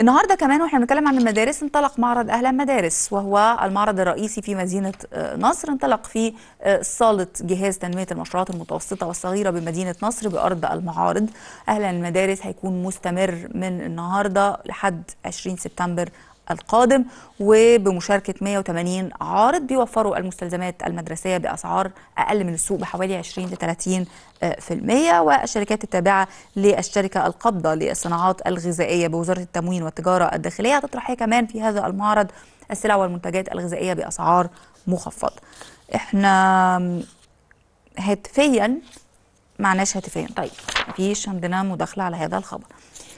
النهارده كمان واحنا بنتكلم عن المدارس انطلق معرض اهلا مدارس وهو المعرض الرئيسي في مدينه آه، نصر انطلق في آه، صاله جهاز تنميه المشروعات المتوسطه والصغيره بمدينه نصر بارض المعارض اهلا المدارس هيكون مستمر من النهارده لحد 20 سبتمبر القادم وبمشاركة 180 عارض بيوفروا المستلزمات المدرسية بأسعار أقل من السوق بحوالي 20 ل 30% والشركات التابعة للشركة القابضة للصناعات الغذائية بوزارة التموين والتجارة الداخلية هتطرح هي كمان في هذا المعرض السلع والمنتجات الغذائية بأسعار مخفضة احنا هاتفيا معناش هاتفيا طيب مفيش عندنا مداخلة على هذا الخبر